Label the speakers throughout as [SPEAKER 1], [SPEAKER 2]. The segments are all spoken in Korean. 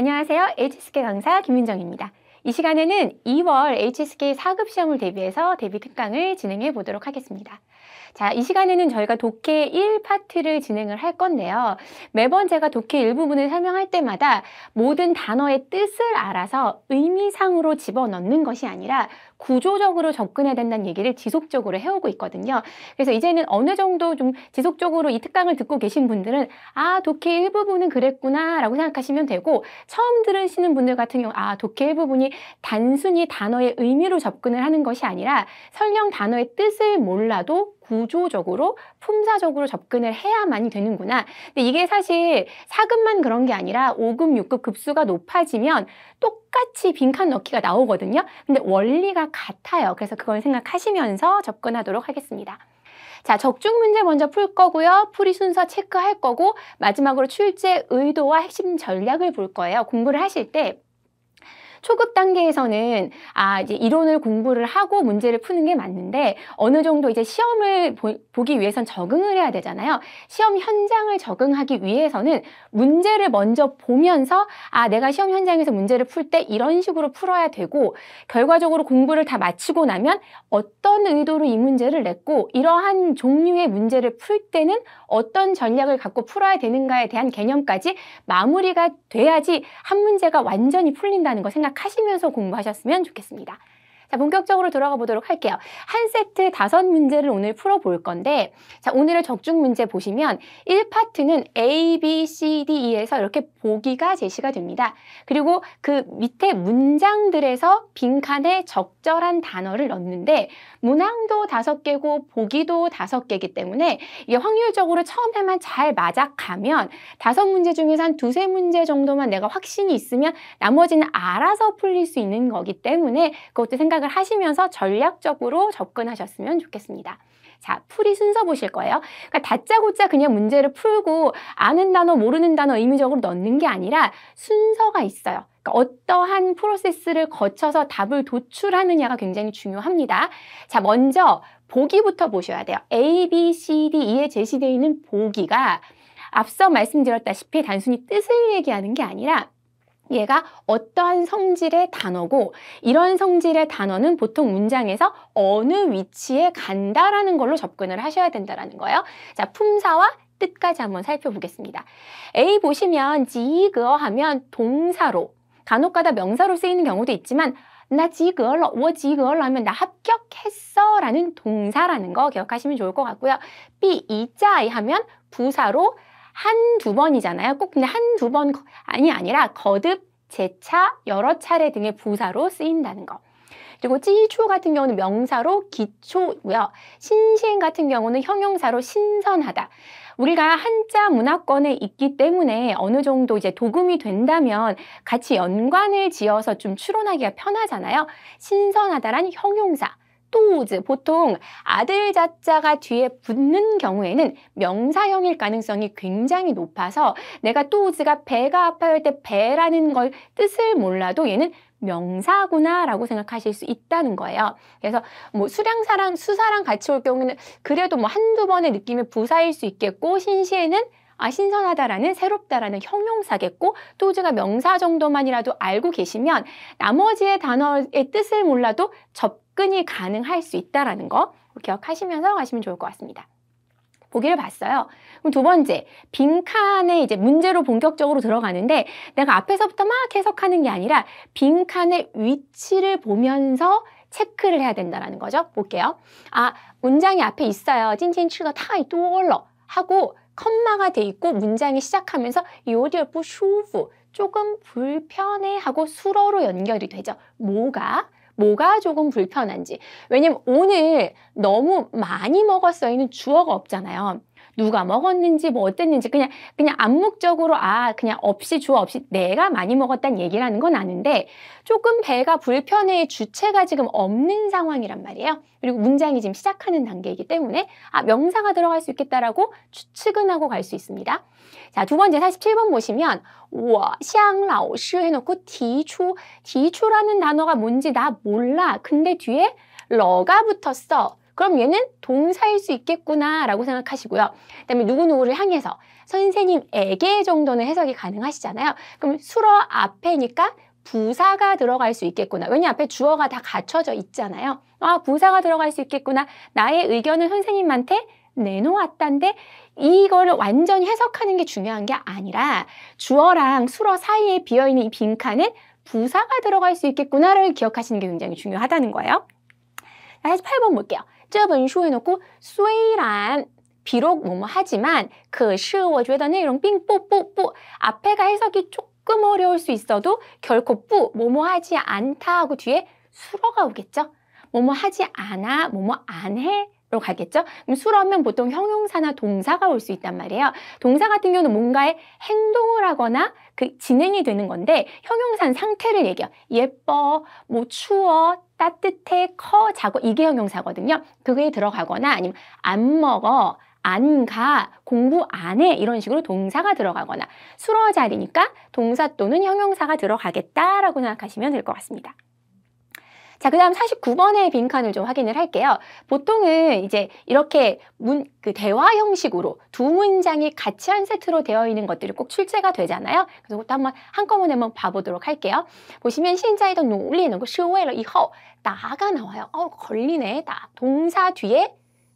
[SPEAKER 1] 안녕하세요. HSK 강사 김민정입니다. 이 시간에는 2월 HSK 4급 시험을 대비해서 대비 특강을 진행해 보도록 하겠습니다. 자, 이 시간에는 저희가 독해 1파트를 진행을 할 건데요. 매번 제가 독해 일부분을 설명할 때마다 모든 단어의 뜻을 알아서 의미상으로 집어넣는 것이 아니라 구조적으로 접근해야 된다는 얘기를 지속적으로 해오고 있거든요. 그래서 이제는 어느 정도 좀 지속적으로 이 특강을 듣고 계신 분들은 아, 독해 일부분은 그랬구나 라고 생각하시면 되고 처음 들으시는 분들 같은 경우 아, 독해 일부분이 단순히 단어의 의미로 접근을 하는 것이 아니라 설령 단어의 뜻을 몰라도 구조적으로 품사적으로 접근을 해야만이 되는구나. 근데 이게 사실 4급만 그런 게 아니라 5급, 6급 급수가 높아지면 똑같이 빈칸 넣기가 나오거든요. 근데 원리가 같아요. 그래서 그걸 생각하시면서 접근하도록 하겠습니다. 자, 적중 문제 먼저 풀 거고요. 풀이 순서 체크할 거고 마지막으로 출제 의도와 핵심 전략을 볼 거예요. 공부를 하실 때 초급 단계에서는 아 이제 이론을 공부를 하고 문제를 푸는 게 맞는데 어느 정도 이제 시험을 보, 보기 위해선 적응을 해야 되잖아요. 시험 현장을 적응하기 위해서는 문제를 먼저 보면서 아 내가 시험 현장에서 문제를 풀 때 이런 식으로 풀어야 되고 결과적으로 공부를 다 마치고 나면 어떤 의도로 이 문제를 냈고 이러한 종류의 문제를 풀 때는 어떤 전략을 갖고 풀어야 되는가에 대한 개념까지 마무리가 돼야지 한 문제가 완전히 풀린다는 거 생각. 생각하시면서 공부하셨으면 좋겠습니다. 자, 본격적으로 들어가 보도록 할게요. 한 세트 다섯 문제를 오늘 풀어볼 건데 자, 오늘의 적중 문제 보시면 1파트는 A, B, C, D, E에서 이렇게 보기가 제시가 됩니다. 그리고 그 밑에 문장들에서 빈칸에 적절한 단어를 넣는데 문항도 다섯 개고 보기도 다섯 개이기 때문에 이게 확률적으로 처음에만 잘 맞아가면 다섯 문제 중에서 한 두세 문제 정도만 내가 확신이 있으면 나머지는 알아서 풀릴 수 있는 거기 때문에 그것도 생각 생각을 하시면서 전략적으로 접근하셨으면 좋겠습니다. 자, 풀이 순서 보실 거예요. 그러니까 다짜고짜 그냥 문제를 풀고 아는 단어, 모르는 단어 의미적으로 넣는 게 아니라 순서가 있어요. 그러니까 어떠한 프로세스를 거쳐서 답을 도출하느냐가 굉장히 중요합니다. 자, 먼저 보기부터 보셔야 돼요. A, B, C, D, E에 제시되어 있는 보기가 앞서 말씀드렸다시피 단순히 뜻을 얘기하는 게 아니라 얘가 어떠한 성질의 단어고 이런 성질의 단어는 보통 문장에서 어느 위치에 간다라는 걸로 접근을 하셔야 된다라는 거예요. 자, 품사와 뜻까지 한번 살펴보겠습니다. A 보시면 지그어 하면 동사로 간혹가다 명사로 쓰이는 경우도 있지만 나 지그얼러, 워 지그얼러 하면 나 합격했어 라는 동사라는 거 기억하시면 좋을 것 같고요. B 이자이 하면 부사로 한두 번이잖아요. 꼭 근데 한두 번 아니, 아니라 거듭, 재차, 여러 차례 등의 부사로 쓰인다는 거. 그리고 찌초 같은 경우는 명사로 기초고요. 신신 같은 경우는 형용사로 신선하다. 우리가 한자 문화권에 있기 때문에 어느 정도 이제 도금이 된다면 같이 연관을 지어서 좀 추론하기가 편하잖아요. 신선하다란 형용사. 똥우즈 보통 아들 자자가 뒤에 붙는 경우에는 명사형일 가능성이 굉장히 높아서 내가 또우즈가 배가 아파요 할때 배라는 걸 뜻을 몰라도 얘는 명사구나라고 생각하실 수 있다는 거예요. 그래서 뭐 수량사랑 수사랑 같이 올 경우는 그래도 뭐 한두 번의 느낌의 부사일 수 있겠고 신시에는 아 신선하다라는 새롭다라는 형용사겠고 또즈가 명사 정도만이라도 알고 계시면 나머지의 단어의 뜻을 몰라도 접근이 가능할 수 있다라는 거 기억하시면서 가시면 좋을 것 같습니다. 보기를 봤어요. 그럼 두 번째, 빈칸에 이제 문제로 본격적으로 들어가는데 내가 앞에서부터 막 해석하는 게 아니라 빈칸의 위치를 보면서 체크를 해야 된다는 거죠. 볼게요. 아, 문장이 앞에 있어요. 찐찐 추가 타이 또 올러 하고 컴마가 돼 있고 문장이 시작하면서 요리얼부 쇼부 조금 불편해 하고 수로로 연결이 되죠. 뭐가 뭐가 조금 불편한지. 왜냐면 오늘 너무 많이 먹었어요는 주어가 없잖아요. 누가 먹었는지 뭐, 뭐 어땠는지 그냥 그냥 암묵적으로 아 그냥 없이 주어 없이 내가 많이 먹었다는 얘기라는 건 아는데 조금 배가 불편해 주체가 지금 없는 상황이란 말이에요. 그리고 문장이 지금 시작하는 단계이기 때문에 아 명사가 들어갈 수 있겠다라고 추측은 하고 갈 수 있습니다. 자, 두 번째 47번 보시면 我向老师 해놓고 디추 디추라는 단어가 뭔지 나 몰라. 근데 뒤에 러가 붙었어. 그럼 얘는 동사일 수 있겠구나라고 생각하시고요. 그다음에 누구누구를 향해서 선생님에게 정도는 해석이 가능하시잖아요. 그럼 수러 앞에니까 부사가 들어갈 수 있겠구나. 왜냐 앞에 주어가 다 갖춰져 있잖아요. 아 부사가 들어갈 수 있겠구나. 나의 의견을 선생님한테 내놓았단데 이걸 완전히 해석하는 게 중요한 게 아니라 주어랑 수러 사이에 비어있는 이빈칸에 부사가 들어갈 수 있겠구나를 기억하시는 게 굉장히 중요하다는 거예요. 다시 8번 볼게요. 这本书해놓고 虽然 비록 뭐뭐 하지만 可是我觉得内容并不不不 그 앞에가 해석이 조금 어려울 수 있어도 결코 뿌 뭐뭐 하지 않다 하고 뒤에 수러가 오겠죠. 뭐뭐 하지 않아, 뭐뭐 안 해. 로 가겠죠? 그럼 수러면 보통 형용사나 동사가 올 수 있단 말이에요. 동사 같은 경우는 뭔가의 행동을 하거나 그 진행이 되는 건데 형용사는 상태를 얘기해요. 예뻐, 뭐 추워, 따뜻해, 커, 자고 이게 형용사거든요. 그게 들어가거나 아니면 안 먹어, 안 가, 공부 안 해 이런 식으로 동사가 들어가거나 수러 자리니까 동사 또는 형용사가 들어가겠다라고 생각하시면 될 것 같습니다. 자, 그 다음 49번의 빈칸을 좀 확인을 할게요. 보통은 이제 이렇게 문, 그 대화 형식으로 두 문장이 같이 한 세트로 되어 있는 것들이 꼭 출제가 되잖아요. 그래서 그것도 한번 한꺼번에 한번 봐보도록 할게요. 보시면 신자이더 놀리는거 쇼웨러 이허 나가 나와요. 어, 걸리네. 나. 동사 뒤에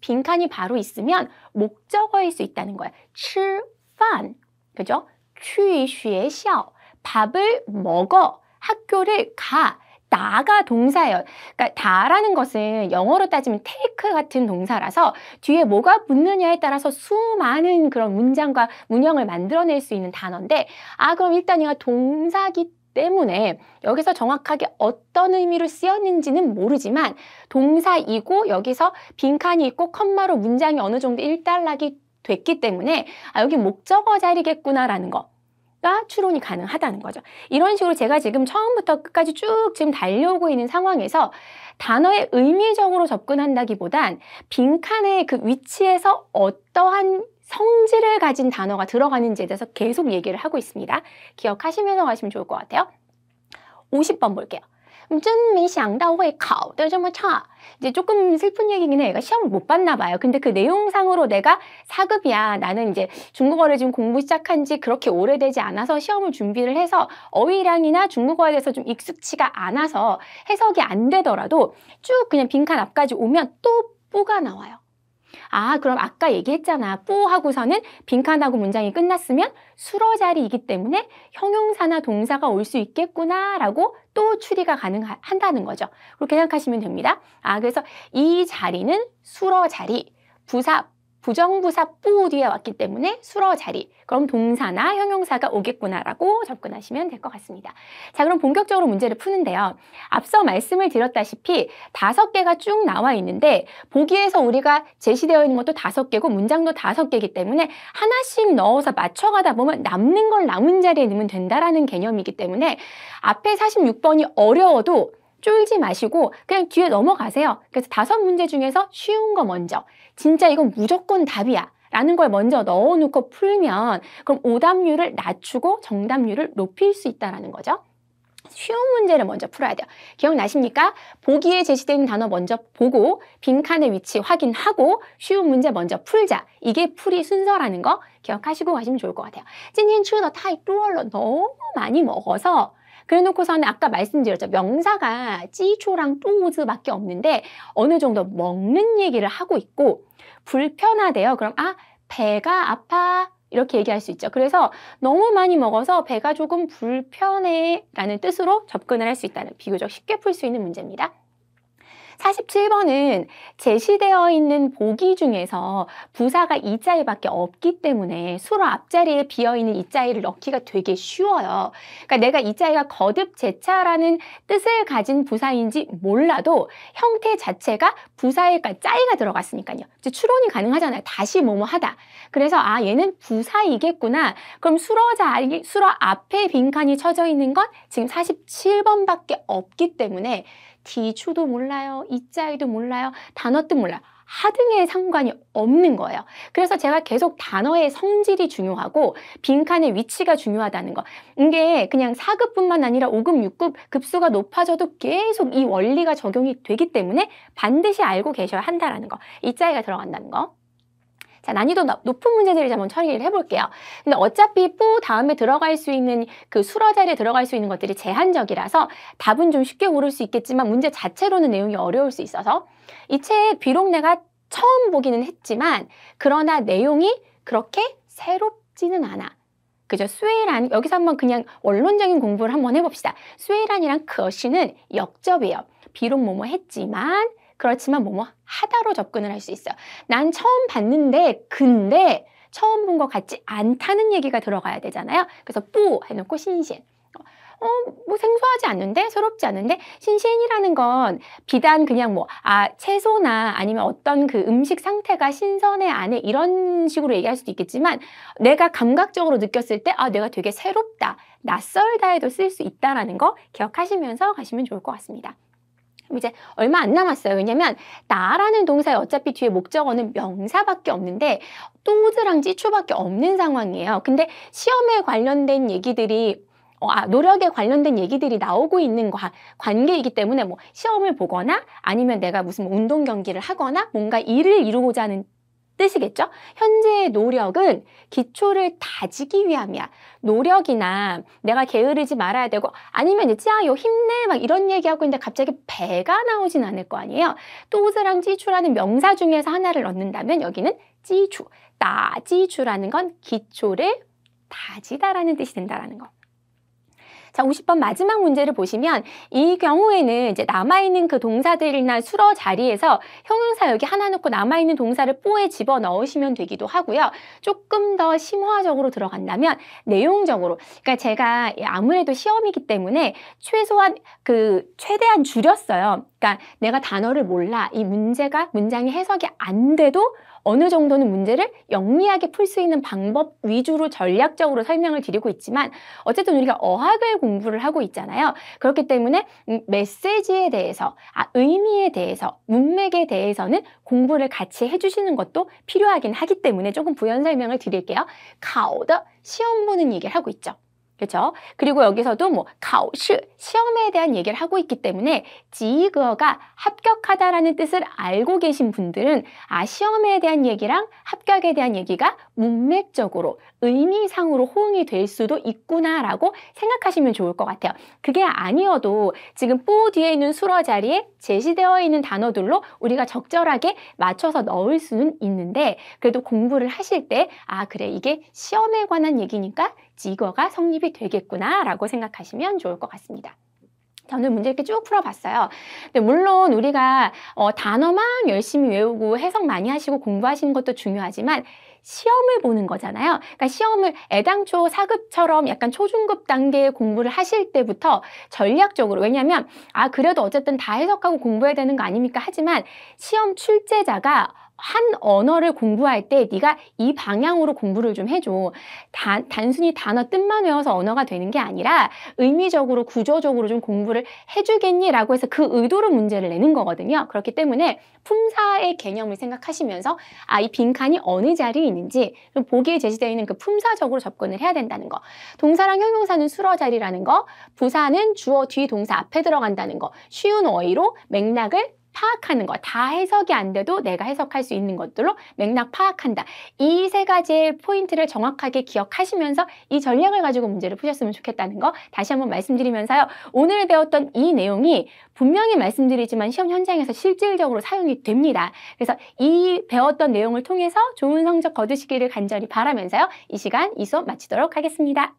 [SPEAKER 1] 빈칸이 바로 있으면 목적어일 수 있다는 거예요. 吃饭. 그죠? 去学校. 밥을 먹어. 학교를 가. 나가 동사예요. 그러니까 다라는 것은 영어로 따지면 take 같은 동사라서 뒤에 뭐가 붙느냐에 따라서 수많은 그런 문장과 문형을 만들어낼 수 있는 단어인데 아 그럼 일단 이가 동사기 때문에 여기서 정확하게 어떤 의미로 쓰였는지는 모르지만 동사이고 여기서 빈칸이 있고 컴마로 문장이 어느 정도 일단락이 됐기 때문에 아 여기 목적어 자리겠구나라는 거가 추론이 가능하다는 거죠. 이런 식으로 제가 지금 처음부터 끝까지 쭉 지금 달려오고 있는 상황에서 단어에 의미적으로 접근한다기보단 빈칸의 그 위치에서 어떠한 성질을 가진 단어가 들어가는지에 대해서 계속 얘기를 하고 있습니다. 기억하시면서 가시면 좋을 것 같아요. 50번 볼게요. 真没想到会考得这么差. 이제 조금 슬픈 얘기긴 해. 얘가 그러니까 시험을 못 봤나 봐요. 근데 그 내용상으로 내가 4급이야. 나는 이제 중국어를 지금 공부 시작한 지 그렇게 오래되지 않아서 시험을 준비를 해서 어휘량이나 중국어에 대해서 좀 익숙치가 않아서 해석이 안 되더라도 쭉 그냥 빈칸 앞까지 오면 또 뿌가 나와요. 아 그럼 아까 얘기했잖아 뿌 하고서는 빈칸하고 문장이 끝났으면 수러 자리이기 때문에 형용사나 동사가 올 수 있겠구나 라고 또 추리가 가능한다는 거죠 그렇게 생각하시면 됩니다 아 그래서 이 자리는 수러 자리 부사 부정부사 뿌 뒤에 왔기 때문에 수러 자리 그럼 동사나 형용사가 오겠구나라고 접근하시면 될 것 같습니다. 자 그럼 본격적으로 문제를 푸는데요. 앞서 말씀을 드렸다시피 다섯 개가 쭉 나와 있는데 보기에서 우리가 제시되어 있는 것도 다섯 개고 문장도 다섯 개이기 때문에 하나씩 넣어서 맞춰가다 보면 남는 걸 남은 자리에 넣으면 된다라는 개념이기 때문에 앞에 46번이 어려워도 쫄지 마시고 그냥 뒤에 넘어가세요. 그래서 다섯 문제 중에서 쉬운 거 먼저. 진짜 이건 무조건 답이야. 라는 걸 먼저 넣어놓고 풀면 그럼 오답률을 낮추고 정답률을 높일 수 있다는 라 거죠. 쉬운 문제를 먼저 풀어야 돼요. 기억나십니까? 보기에 제시된 단어 먼저 보고 빈칸의 위치 확인하고 쉬운 문제 먼저 풀자. 이게 풀이 순서라는 거 기억하시고 가시면 좋을 것 같아요. 찐힌 추너 타이 뚜얼러 너무 많이 먹어서 그래놓고서는 아까 말씀드렸죠. 명사가 찌초랑 뚱우즈밖에 없는데 어느 정도 먹는 얘기를 하고 있고 불편하대요. 그럼 아 배가 아파 이렇게 얘기할 수 있죠. 그래서 너무 많이 먹어서 배가 조금 불편해 라는 뜻으로 접근을 할 수 있다는 비교적 쉽게 풀 수 있는 문제입니다. 사십칠 번은 제시되어 있는 보기 중에서 부사가 이자리밖에 없기 때문에 수로 앞자리에 비어있는 이자리를 넣기가 되게 쉬워요. 그러니까 내가 이자리가 거듭 재차라는 뜻을 가진 부사인지 몰라도 형태 자체가 부사에 일 짜이가 들어갔으니까요. 이제 추론이 가능하잖아요. 다시 뭐뭐 하다. 그래서 아 얘는 부사이겠구나. 그럼 수로 자리, 수로 앞에 빈칸이 쳐져 있는 건 지금 사십칠 번밖에 없기 때문에 D추도 몰라요. 이자이도 몰라요. 단어도 몰라요. 하등의 상관이 없는 거예요. 그래서 제가 계속 단어의 성질이 중요하고 빈칸의 위치가 중요하다는 거. 이게 그냥 4급뿐만 아니라 5급, 6급 급수가 높아져도 계속 이 원리가 적용이 되기 때문에 반드시 알고 계셔야 한다라는 거. 이자이가 들어간다는 거. 자, 난이도 높은 문제들을 한번 처리를 해볼게요. 근데 어차피 뿌 다음에 들어갈 수 있는 그 수러 자리에 들어갈 수 있는 것들이 제한적이라서 답은 좀 쉽게 고를 수 있겠지만 문제 자체로는 내용이 어려울 수 있어서 이 책 비록 내가 처음 보기는 했지만 그러나 내용이 그렇게 새롭지는 않아. 그죠? 스웨이란 여기서 한번 그냥 원론적인 공부를 한번 해봅시다. 스웨이란이랑 그것이는 역접이에요. 비록 뭐뭐 했지만 그렇지만 뭐뭐 하다로 접근을 할 수 있어요. 난 처음 봤는데 근데 처음 본 것 같지 않다는 얘기가 들어가야 되잖아요. 그래서 뿌 해놓고 신신. 어, 뭐 생소하지 않는데, 새롭지 않은데 신신이라는 건 비단 그냥 뭐, 아, 채소나 아니면 어떤 그 음식 상태가 신선해 안에 이런 식으로 얘기할 수도 있겠지만, 내가 감각적으로 느꼈을 때, 아, 내가 되게 새롭다, 낯설다 해도 쓸 수 있다라는 거 기억하시면서 가시면 좋을 것 같습니다. 이제 얼마 안 남았어요. 왜냐면 나라는 동사에 어차피 뒤에 목적어는 명사밖에 없는데 또즈랑 찌추밖에 없는 상황이에요. 근데 시험에 관련된 얘기들이 어, 아, 노력에 관련된 얘기들이 나오고 있는 과, 관계이기 때문에 뭐 시험을 보거나 아니면 내가 무슨 운동 경기를 하거나 뭔가 일을 이루고자 하는 뜻이겠죠? 현재의 노력은 기초를 다지기 위함이야. 노력이나 내가 게으르지 말아야 되고 아니면 이제 짜요 힘내 막 이런 얘기하고 있는데 갑자기 배가 나오진 않을 거 아니에요. 또우즈랑 찌추라는 명사 중에서 하나를 얻는다면 여기는 찌추, 따지추라는 건 기초를 다지다라는 뜻이 된다라는 거. 자, 50번 마지막 문제를 보시면 이 경우에는 이제 남아있는 그 동사들이나 수러 자리에서 형용사 여기 하나 놓고 남아있는 동사를 뽀에 집어 넣으시면 되기도 하고요. 조금 더 심화적으로 들어간다면 내용적으로. 그러니까 제가 아무래도 시험이기 때문에 최소한 그 최대한 줄였어요. 그러니까 내가 단어를 몰라 이 문제가 문장이 해석이 안 돼도 어느 정도는 문제를 영리하게 풀 수 있는 방법 위주로 전략적으로 설명을 드리고 있지만 어쨌든 우리가 어학을 공부를 하고 있잖아요. 그렇기 때문에 음, 메시지에 대해서, 아, 의미에 대해서, 문맥에 대해서는 공부를 같이 해주시는 것도 필요하긴 하기 때문에 조금 부연 설명을 드릴게요. 가오더 시험 보는 얘기를 하고 있죠. 그렇죠? 그리고 여기서도 뭐 가오시 시험에 대한 얘기를 하고 있기 때문에 지이그어가 합격하다라는 뜻을 알고 계신 분들은 아 시험에 대한 얘기랑 합격에 대한 얘기가 문맥적으로 의미상으로 호응이 될 수도 있구나라고 생각하시면 좋을 것 같아요. 그게 아니어도 지금 뽀 뒤에 있는 수러 자리에 제시되어 있는 단어들로 우리가 적절하게 맞춰서 넣을 수는 있는데 그래도 공부를 하실 때 아 그래 이게 시험에 관한 얘기니까 직어가 성립이 되겠구나라고 생각하시면 좋을 것 같습니다. 저는 문제 이렇게 쭉 풀어봤어요. 근데 물론 우리가 어, 단어만 열심히 외우고 해석 많이 하시고 공부하시는 것도 중요하지만 시험을 보는 거잖아요. 그러니까 시험을 애당초 사급처럼 약간 초중급 단계의 공부를 하실 때부터 전략적으로 왜냐하면 아 그래도 어쨌든 다 해석하고 공부해야 되는 거 아닙니까? 하지만 시험 출제자가 한 언어를 공부할 때 네가 이 방향으로 공부를 좀 해줘. 단, 단순히 단어 뜻만 외워서 언어가 되는 게 아니라 의미적으로 구조적으로 좀 공부를 해주겠니라고 해서 그 의도로 문제를 내는 거거든요. 그렇기 때문에 품사의 개념을 생각하시면서 아이 빈칸이 어느 자리에 있는지 좀 보기에 제시되어 있는 그 품사적으로 접근을 해야 된다는 거. 동사랑 형용사는 수러 자리라는 거, 부사는 주어 뒤 동사 앞에 들어간다는 거. 쉬운 어휘로 맥락을 파악하는 것. 다 해석이 안 돼도 내가 해석할 수 있는 것들로 맥락 파악한다. 이 세 가지의 포인트를 정확하게 기억하시면서 이 전략을 가지고 문제를 푸셨으면 좋겠다는 거 다시 한번 말씀드리면서요. 오늘 배웠던 이 내용이 분명히 말씀드리지만 시험 현장에서 실질적으로 사용이 됩니다. 그래서 이 배웠던 내용을 통해서 좋은 성적 거두시기를 간절히 바라면서요. 이 시간 이 수업 마치도록 하겠습니다.